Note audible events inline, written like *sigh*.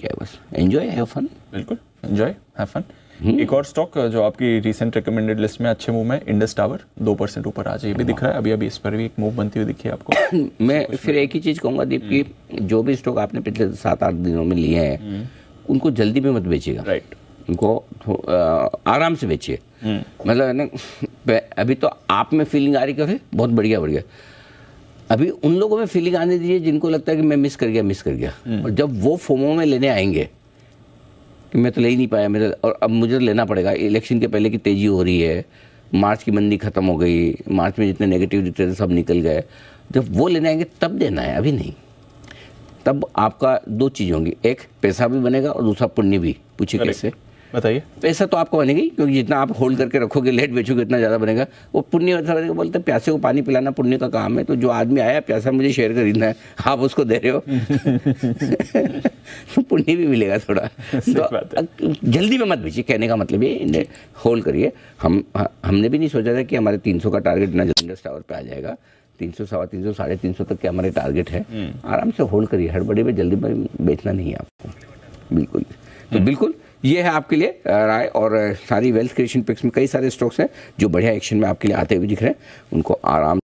क्या बस enjoy have fun बिल्कुल एंजॉय हैव फन एक और स्टॉक जो आपकी रिसेंट रिकमेंडेड लिस्ट में अच्छे मूव इंडस टावर दो परसेंट ऊपर भी दिख रहा है अभी अभी इस पर भी एक मूव बनती हुई दिखी आपको *coughs* मैं फिर एक ही चीज़ दीप की हम्म। जो भी स्टॉक आपने पिछले सात आठ दिनों में लिए हैं हम्म। उनको जल्दी में मत बेचिएगा राइट उनको आराम से बेचिए हम्म। मतलब *laughs* अभी तो आप में फीलिंग आ रही कि बहुत बढ़िया बढ़िया अभी उन लोगों में फीलिंग आने दीजिए जिनको लगता है कि मैं मिस कर गया मिस कर गया हम्म। और जब वो फोमो में लेने आएंगे कि मैं तो ले ही नहीं पाया मेरे और अब मुझे तो लेना पड़ेगा इलेक्शन के पहले की तेज़ी हो रही है मार्च की मंदी ख़त्म हो गई मार्च में जितने नेगेटिव दिखते थे सब निकल गए जब वो लेने आएंगे तब देना है अभी नहीं तब आपका दो चीज़ होंगी एक पैसा भी बनेगा और दूसरा पुण्य भी पूछिए कैसे बताइए पैसा तो आपको बनेगी क्योंकि जितना आप होल्ड करके रखोगे लेट बेचोगे इतना ज़्यादा बनेगा वो पुण्य बोलते प्यासे को पानी पिलाना पुण्य का काम है तो जो आदमी आया प्यासा मुझे शेयर खरीदना है आप उसको दे रहे हो *laughs* तो पुण्य भी मिलेगा थोड़ा तो जल्दी में मत बेचिए कहने का मतलब ये होल्ड करिए हम हाँ, हमने भी नहीं सोचा था कि हमारे तीन का टारगेट इतना जल्दी टावर आ जाएगा तीन सौ सवा तीन सौ साढ़े तीन सौ तक के हमारे टारगेट है हम्म। आराम से होल्ड करिए हड़बड़ी में जल्दी में बेचना नहीं है आपको बिल्कुल तो हम्म। बिल्कुल ये है आपके लिए राय और सारी वेल्थ क्रिएशन पिक्स में कई सारे स्टॉक्स हैं जो बढ़िया एक्शन में आपके लिए आते हुए दिख रहे हैं उनको आराम